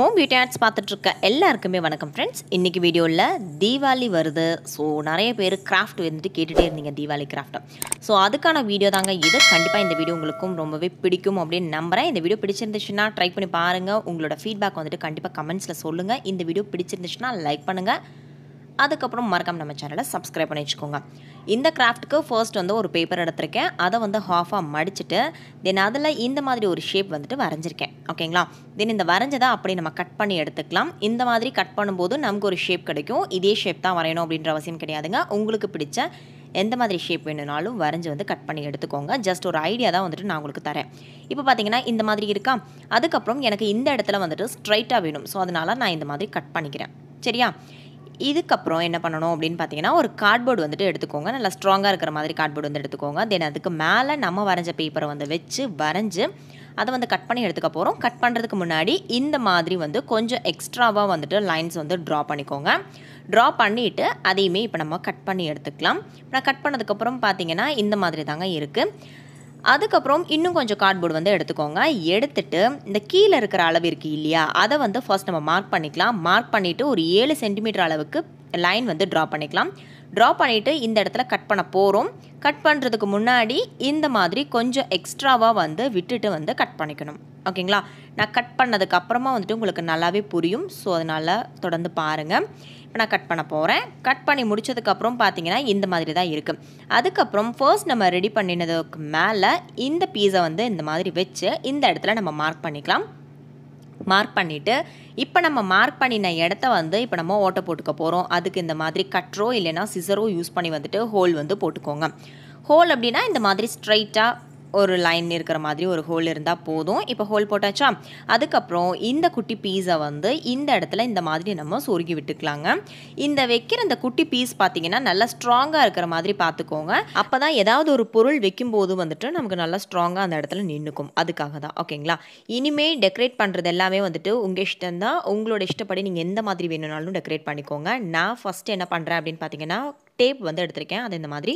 Mom beauty arts பார்த்துட்ருக்க எல்லாருக்குமே வணக்கம் friends இன்றைக்கி வீடியோவில் தீபாவளி வருது ஸோ நிறைய பேர் கிராஃப்ட் வந்துட்டு கேட்டுகிட்டே இருந்தீங்க தீபாவளி கிராஃப்ட்டை ஸோ அதுக்கான வீடியோ தாங்க இது கண்டிப்பாக இந்த வீடியோ உங்களுக்கும் ரொம்பவே பிடிக்கும் அப்படின்னு நம்புகிறேன் இந்த வீடியோ பிடிச்சிருந்துச்சுன்னா ட்ரை பண்ணி பாருங்கள் உங்களோட ஃபீட்பேக் வந்துட்டு கண்டிப்பாக கமெண்ட்ஸில் சொல்லுங்கள் இந்த வீடியோ பிடிச்சிருந்துச்சுன்னா லைக் பண்ணுங்கள் அதுக்கப்புறம் மறக்காம நம்ம சேனலை சப்ஸ்கிரைப் பண்ணி வச்சுக்கோங்க இந்த கிராஃப்ட்டுக்கு ஃபர்ஸ்ட் வந்து ஒரு பேப்பர் எடுத்திருக்கேன் அதை வந்து ஹாஃபாக மடிச்சுட்டு தென் அதில் இந்த மாதிரி ஒரு ஷேப் வந்துட்டு வரைஞ்சிருக்கேன் ஓகேங்களா தென் இந்த வரைஞ்சதை அப்படி நம்ம கட் பண்ணி எடுத்துக்கலாம் இந்த மாதிரி கட் பண்ணும்போது நமக்கு ஒரு ஷேப் கிடைக்கும் இதே ஷேப் தான் வரையணும் அப்படின்ற அவசியம் கிடையாதுங்க உங்களுக்கு பிடிச்ச எந்த மாதிரி ஷேப் வேணும்னாலும் வரைஞ்சி வந்து கட் பண்ணி எடுத்துக்கோங்க ஜஸ்ட் ஒரு ஐடியா தான் வந்துட்டு நான் உங்களுக்கு தரேன் இப்போ பார்த்தீங்கன்னா இந்த மாதிரி இருக்கா அதுக்கப்புறம் எனக்கு இந்த இடத்துல வந்துட்டு ஸ்ட்ரைட்டாக வேணும் ஸோ அதனால் நான் இந்த மாதிரி கட் பண்ணிக்கிறேன் சரியா இதுக்கப்புறம் என்ன பண்ணணும் அப்படின்னு பார்த்தீங்கன்னா ஒரு கார்ட்போர்டு வந்துட்டு எடுத்துக்கோங்க நல்லா ஸ்ட்ராங்காக இருக்கிற மாதிரி கார்ட்போர்டு வந்து எடுத்துக்கோங்க தென் அதுக்கு மேலே நம்ம வரைஞ்ச பேப்பரை வந்து வச்சு வரைஞ்சி அதை வந்து கட் பண்ணி எடுத்துக்க போகிறோம் கட் பண்ணுறதுக்கு முன்னாடி இந்த மாதிரி வந்து கொஞ்சம் எக்ஸ்ட்ராவாக வந்துட்டு லைன்ஸ் வந்து ட்ரா பண்ணிக்கோங்க ட்ரா பண்ணிவிட்டு அதையுமே இப்போ நம்ம கட் பண்ணி எடுத்துக்கலாம் இப்போ நான் கட் பண்ணதுக்கப்புறம் பார்த்தீங்கன்னா இந்த மாதிரி தாங்க இருக்குது அதுக்கப்புறம் இன்னும் கொஞ்சம் கார்ட்போர்டு வந்து எடுத்துக்கோங்க எடுத்துட்டு இந்த கீழே இருக்கிற அளவு இருக்குது இல்லையா அதை வந்து ஃபர்ஸ்ட் நம்ம மார்க் பண்ணிக்கலாம் மார்க் பண்ணிவிட்டு ஒரு ஏழு சென்டிமீட்டர் அளவுக்கு லைன் வந்து ட்ரா பண்ணிக்கலாம் ட்ரா பண்ணிவிட்டு இந்த இடத்துல கட் பண்ண போகிறோம் கட் பண்ணுறதுக்கு முன்னாடி இந்த மாதிரி கொஞ்சம் எக்ஸ்ட்ராவாக வந்து விட்டுட்டு வந்து கட் பண்ணிக்கணும் ஓகேங்களா நான் கட் பண்ணதுக்கு அப்புறமா வந்துட்டு உங்களுக்கு நல்லாவே புரியும் ஸோ அதனால் தொடர்ந்து பாருங்கள் இப்போ நான் கட் பண்ண போகிறேன் கட் பண்ணி முடித்ததுக்கப்புறம் பார்த்தீங்கன்னா இந்த மாதிரி தான் இருக்குது அதுக்கப்புறம் ஃபர்ஸ்ட் நம்ம ரெடி பண்ணினதுக்கு மேலே இந்த பீஸை வந்து இந்த மாதிரி வச்சு இந்த இடத்துல நம்ம மார்க் பண்ணிக்கலாம் மார்க் பண்ணிவிட்டு இப்போ நம்ம மார்க் பண்ணின இடத்த வந்து இப்போ நம்ம ஓட்டை போட்டுக்க போகிறோம் அதுக்கு இந்த மாதிரி கட்ரோ இல்லைனா சிசரோ யூஸ் பண்ணி வந்துட்டு ஹோல் வந்து போட்டுக்கோங்க ஹோல் அப்படின்னா இந்த மாதிரி ஸ்ட்ரைட்டாக ஒரு லைன் இருக்கிற மாதிரி ஒரு ஹோல் இருந்தால் போதும் இப்போ ஹோல் போட்டாச்சா அதுக்கப்புறம் இந்த குட்டி பீஸை வந்து இந்த இடத்துல இந்த மாதிரி நம்ம சொருகி விட்டுக்கலாங்க இந்த வைக்கிற இந்த குட்டி பீஸ் பார்த்தீங்கன்னா நல்லா ஸ்ட்ராங்காக இருக்கிற மாதிரி பார்த்துக்கோங்க அப்போ தான் ஏதாவது ஒரு பொருள் வைக்கும்போது வந்துட்டு நமக்கு நல்லா ஸ்ட்ராங்காக அந்த இடத்துல நின்றுக்கும் அதுக்காக தான் ஓகேங்களா இனிமேல் டெக்கரேட் பண்ணுறது எல்லாமே வந்துட்டு உங்கள் இஷ்டம் தான் உங்களோட இஷ்டப்படி நீங்கள் எந்த மாதிரி வேணும்னாலும் டெக்கரேட் பண்ணிக்கோங்க நான் ஃபஸ்ட்டு என்ன பண்ணுறேன் அப்படின்னு பார்த்தீங்கன்னா டேப் வந்து எடுத்திருக்கேன் அது இந்த மாதிரி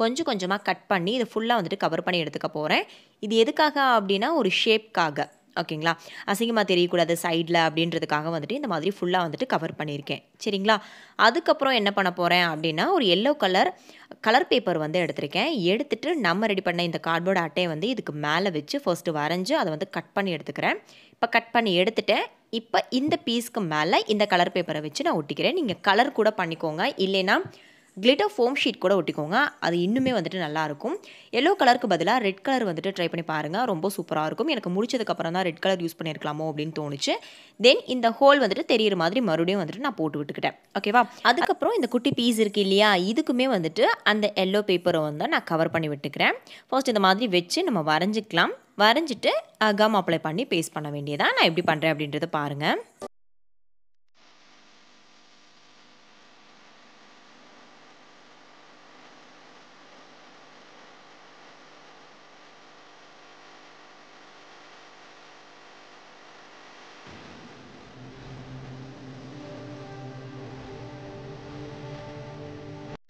கொஞ்சம் கொஞ்சமாக கட் பண்ணி இதை ஃபுல்லாக வந்துட்டு கவர் பண்ணி எடுத்துக்க போகிறேன் இது எதுக்காக அப்படின்னா ஒரு ஷேப்காக ஓகேங்களா அசிங்கமாக தெரியக்கூடாது சைடில் அப்படின்றதுக்காக வந்துட்டு இந்த மாதிரி ஃபுல்லாக வந்துட்டு கவர் பண்ணியிருக்கேன் சரிங்களா அதுக்கப்புறம் என்ன பண்ண போகிறேன் அப்படின்னா ஒரு எல்லோ கலர் கலர் பேப்பர் வந்து எடுத்திருக்கேன் எடுத்துகிட்டு நம்ம ரெடி பண்ண இந்த கார்ட்போர்ட் அட்டையை வந்து இதுக்கு மேலே வச்சு ஃபர்ஸ்ட்டு வரைஞ்சி அதை வந்து கட் பண்ணி எடுத்துக்கிறேன் இப்போ கட் பண்ணி எடுத்துட்டேன் இப்போ இந்த பீஸ்க்கு மேலே இந்த கலர் பேப்பரை வச்சு நான் ஒட்டிக்கிறேன் நீங்கள் கலர் கூட பண்ணிக்கோங்க இல்லைன்னா கிளிட்டர் ஃபோம் ஷீட் கூட ஒட்டிக்கோங்க அது இன்னுமே வந்துட்டு நல்லாயிருக்கும் எல்லோ கலருக்கு பதிலாக ரெட் கலர் வந்துட்டு ட்ரை பண்ணி பாருங்கள் ரொம்ப சூப்பராக இருக்கும் எனக்கு முடிச்சதுக்கப்புறம் தான் ரெட் கலர் யூஸ் பண்ணியிருக்கலாமோ அப்படின்னு தோணுச்சு தென் இந்த ஹோல் வந்துட்டு தெரியிற மாதிரி மறுபடியும் வந்துட்டு நான் போட்டு விட்டுக்கிட்டேன் ஓகேவா அதுக்கப்புறம் இந்த குட்டி பீஸ் இருக்குது இல்லையா இதுக்குமே வந்துட்டு அந்த எல்லோ பேப்பரை வந்து நான் கவர் பண்ணி விட்டுக்கிறேன் ஃபர்ஸ்ட் இந்த மாதிரி வச்சு நம்ம வரைஞ்சிக்கலாம் வரைஞ்சிட்டு கம் அப்ளை பண்ணி பேஸ்ட் பண்ண வேண்டியதான் நான் எப்படி பண்ணுறேன் அப்படின்றத பாருங்கள்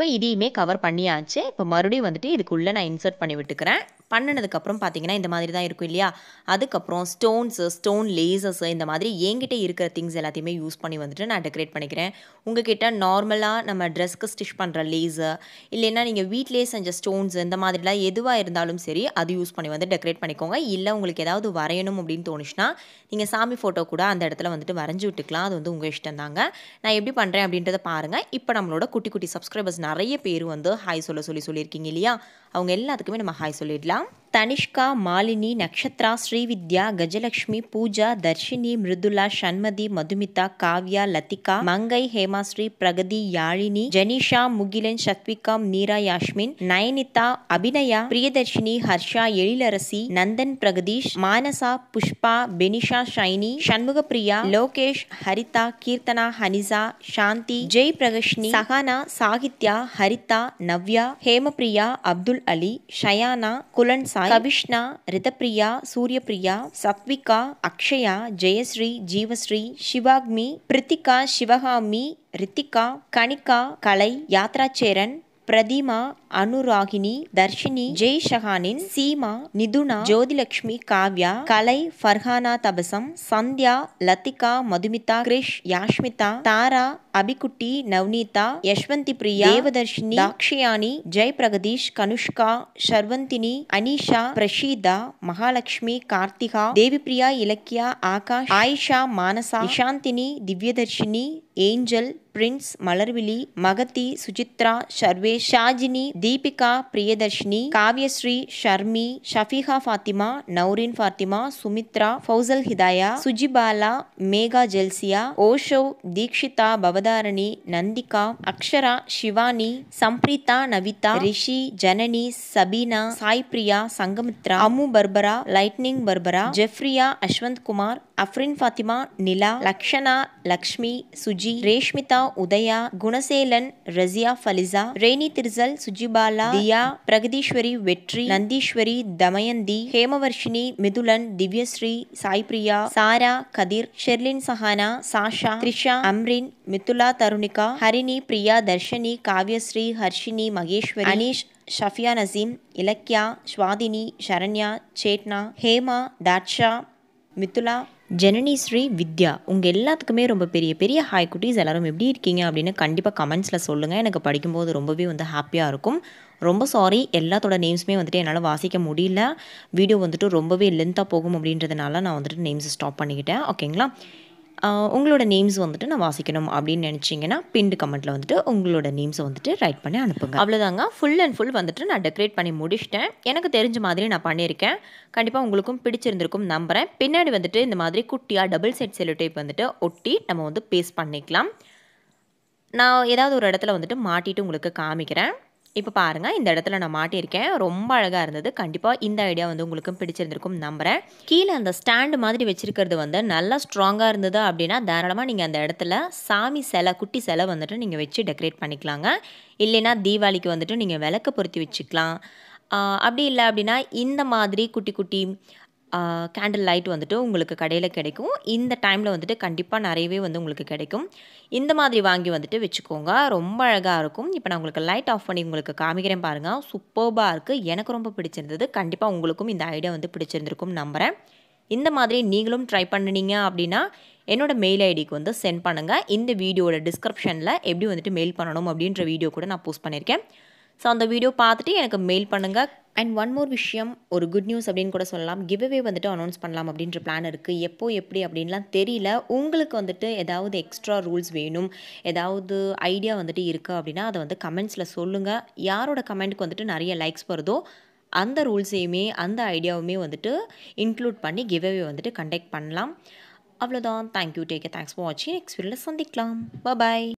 இப்போ இதையுமே கவர் பண்ணியாச்சு இப்போ மறுபடியும் வந்துட்டு இதுக்குள்ளே நான் இன்சர்ட் பண்ணி விட்டுக்கிறேன் பண்ணினதுக்கப்புறம் பார்த்தீங்கன்னா இந்த மாதிரி தான் இருக்கும் இல்லையா அதுக்கப்புறம் ஸ்டோன்ஸு ஸ்டோன் லேசஸ்ஸு இந்த மாதிரி என்கிட்ட இருக்கிற திங்ஸ் எல்லாத்தையுமே யூஸ் பண்ணி வந்துட்டு நான் டெக்கரேட் பண்ணிக்கிறேன் உங்ககிட்ட நார்மலாக நம்ம ட்ரெஸ்க்கு ஸ்டிச் பண்ணுற லேசர் இல்லைன்னா நீங்கள் வீட்டிலே செஞ்ச ஸ்டோன்ஸ் இந்த மாதிரிலாம் எதுவாக இருந்தாலும் சரி அது யூஸ் பண்ணி வந்து டெக்கரேட் பண்ணிக்கோங்க இல்லை உங்களுக்கு ஏதாவது வரையணும் அப்படின்னு தோணுச்சுன்னா நீங்கள் சாமி ஃபோட்டோ கூட அந்த இடத்துல வந்துட்டு வரைஞ்சி விட்டுக்கலாம் அது வந்து உங்கள் இஷ்டம் தாங்க நான் எப்படி பண்ணுறேன் அப்படின்றத பாருங்கள் இப்போ நம்மளோட குட்டி குட்டி சப்ஸ்கிரைபர்ஸ் நிறைய பேர் வந்து ஹாய் சொல்ல சொல்லி சொல்லியிருக்கீங்க இல்லையா அவங்க எல்லாத்துக்குமே நம்ம ஹாய் சொல்லிடலாம் 안녕. ತನಿಷ್ಕಾ ಮಾಲಿನಿ ನಕ್ಷತ್ರ ಶ್ರೀವಿದ್ಯಾ ಗಜಲಕ್ಷ್ಮಿ ಪೂಜಾ ದರ್ಶಿನಿ ಮೃದುಲಾ ಷಣ್ಮದಿ ಮಧುಮಿತಾ ಕಾವ್ಯ ಲತಿಕಾ ಮಂಗೈ ಹೇಮಾಶ್ರೀ ಪ್ರಗತಿ ಯಾಳಿನಿ ಜನಿಷಾ ಮುಗಿಲೆನ್ ಸತ್ವಿಕಾ ನೀರಾ Yashmin Nayanitha Abhinaya Priyadarshini Harsha Ezhilarasi Nandan Pragadeesh Manasa Pushpa Benisha Shiny Shanmuga Lokesh Haritha Keerthana Hanija Shanthi Jai Pragashni Sahana Sahithya Haritha Navya Hemapriya Abdul Ali Shayana Kulan Sai Kavishna Rithapriya Suryapriya Sathvika Akshaya Jayasree Jeevasree Sivakmi Prithika Sivakami Rithika Kanika Kalai Yathracheran Prathima Anuragini Dharshini Jai Shahanin Seema Nithuna Jothilakshmi Kavya Kalai Farhana Tabassum Sandhya Lathika Madhumitha Krish Yashmitha Thara Abikutty Navneetha Yashwanthi Priya Devadharshini Dakshayani Jai Pragadeesh Kanushka Sharvanthini Anisha Prasheetha Mahalakshmi Karthika Devipriya Ilakkiya Akash Ayesha Manasa Nishanthini Divyadharshini Angel Prince Malarvizhi Magathi Sujithra Sharve Shajini Deepika Priyadharshini Kaviyasree Sharmi Shafika Fathima Naurin Fathima Sumithra Fousal Hidaya Sujibala Mega Jelsia Osho Dheekshitha Bavath Avatharani Nandhika Akshara Shivani Sampreetha Navitha Rishi Janani Sabeena Sai Priya Sangamithra Amu Barbara lightning Barbara Jefria Aswanth Kumar Afrin Fathima Nila Lakshana Lakshmi Suji Reshmitha Udaya Gunaselan Rasiya Falisa Reni திருசல் சுஜிபாலா Dhiya Pragatheeswari Vetri Nandheeswari Damayanti Hemavarshini Mithulan Divyashree Saipriya சாரா கதிர் ஷெர்லின் சஹானா சாஷா த்ரிஷா அம்ரின் மித்துலா தருணிகா ஹரிணி பிரியா தர்ஷினி காவியஸ்ரீ ஹர்ஷினி மகேஸ்வரி அனீஷ் ஷஃபியா நசீம் இலக்கியா ஸ்வாதினி ஷரண்யா சேட்னா ஹேமா தாட்சா மித்துலா ஜெனனி ஸ்ரீ வித்யா உங்கள் எல்லாத்துக்குமே ரொம்ப பெரிய பெரிய ஹாய் குட்டீஸ் எல்லோரும் எப்படி இருக்கீங்க அப்படின்னு கண்டிப்பாக கமெண்ட்ஸில் சொல்லுங்கள் எனக்கு படிக்கும்போது ரொம்பவே வந்து ஹாப்பியாக இருக்கும் ரொம்ப சாரி எல்லாத்தோட நேம்ஸுமே வந்துட்டு என்னால் வாசிக்க முடியல வீடியோ வந்துட்டு ரொம்பவே லென்த்தாக போகும் அப்படின்றதுனால நான் வந்துட்டு நேம்ஸை ஸ்டாப் பண்ணிக்கிட்டேன் ஓகேங்களா உங்களோட நேம்ஸ் வந்துட்டு நான் வாசிக்கணும் அப்படின்னு நினச்சிங்கன்னா பின்டு கமெண்ட்டில் வந்துட்டு உங்களோட நேம்ஸை வந்துட்டு ரைட் பண்ணி அனுப்புங்க அவ்வளோதாங்க ஃபுல் அண்ட் ஃபுல் வந்துட்டு நான் டெக்கரேட் பண்ணி முடிச்சிட்டேன் எனக்கு தெரிஞ்ச மாதிரி நான் பண்ணியிருக்கேன் கண்டிப்பாக உங்களுக்கும் பிடிச்சிருந்திருக்கும் நம்புகிறேன் பின்னாடி வந்துட்டு இந்த மாதிரி குட்டியாக டபுள் செட் செல்லு டைப் வந்துட்டு ஒட்டி நம்ம வந்து பேஸ்ட் பண்ணிக்கலாம் நான் ஏதாவது ஒரு இடத்துல வந்துட்டு மாட்டிட்டு உங்களுக்கு காமிக்கிறேன் இப்போ பாருங்கள் இந்த இடத்துல நான் மாட்டியிருக்கேன் ரொம்ப அழகாக இருந்தது கண்டிப்பாக இந்த ஐடியா வந்து உங்களுக்கும் பிடிச்சிருந்திருக்கும் நம்புகிறேன் கீழே அந்த ஸ்டாண்டு மாதிரி வச்சுருக்கிறது வந்து நல்லா ஸ்ட்ராங்காக இருந்தது அப்படின்னா தாராளமாக நீங்கள் அந்த இடத்துல சாமி சிலை குட்டி சிலை வந்துட்டு நீங்கள் வச்சு டெக்கரேட் பண்ணிக்கலாங்க இல்லைன்னா தீபாவளிக்கு வந்துட்டு நீங்கள் விளக்கு பொருத்தி வச்சுக்கலாம் அப்படி இல்லை அப்படின்னா இந்த மாதிரி குட்டி குட்டி கேண்டில் லைட் வந்துட்டு உங்களுக்கு கடையில் கிடைக்கும் இந்த டைமில் வந்துட்டு கண்டிப்பாக நிறையவே வந்து உங்களுக்கு கிடைக்கும் இந்த மாதிரி வாங்கி வந்துட்டு வச்சுக்கோங்க ரொம்ப அழகாக இருக்கும் இப்போ நான் உங்களுக்கு லைட் ஆஃப் பண்ணி உங்களுக்கு காமிக்கிறேன் பாருங்கள் சூப்பர்பாக இருக்குது எனக்கு ரொம்ப பிடிச்சிருந்தது கண்டிப்பாக உங்களுக்கும் இந்த ஐடியா வந்து பிடிச்சிருந்துருக்கும் நம்புகிறேன் இந்த மாதிரி நீங்களும் ட்ரை பண்ணினீங்க அப்படின்னா என்னோடய மெயில் ஐடிக்கு வந்து சென்ட் பண்ணுங்கள் இந்த வீடியோட டிஸ்கிரிப்ஷனில் எப்படி வந்துட்டு மெயில் பண்ணணும் அப்படின்ற வீடியோ கூட நான் போஸ்ட் பண்ணியிருக்கேன் ஸோ அந்த வீடியோ பார்த்துட்டு எனக்கு மெயில் பண்ணுங்கள் அண்ட் ஒன் மோர் விஷயம் ஒரு குட் நியூஸ் அப்படின்னு கூட சொல்லலாம் கிவ்அவே வந்துட்டு அனௌன்ஸ் பண்ணலாம் அப்படின்ற பிளான் இருக்குது எப்போ எப்படி அப்படின்லாம் தெரியல உங்களுக்கு வந்துட்டு ஏதாவது எக்ஸ்ட்ரா ரூல்ஸ் வேணும் ஏதாவது ஐடியா வந்துட்டு இருக்குது அப்படின்னா அதை வந்து கமெண்ட்ஸில் சொல்லுங்கள் யாரோட கமெண்ட்டுக்கு வந்துட்டு நிறைய லைக்ஸ் வருதோ அந்த ரூல்ஸையுமே அந்த ஐடியாவுமே வந்துட்டு இன்க்ளூட் பண்ணி கிவ்அவே வந்துட்டு கண்டக்ட் பண்ணலாம் அவ்வளோதான் தேங்க்யூ டேக் தேங்க்ஸ் ஃபார் வாட்சிங் நெக்ஸ்ட் வீடியோவில் சந்திக்கலாம் பாய்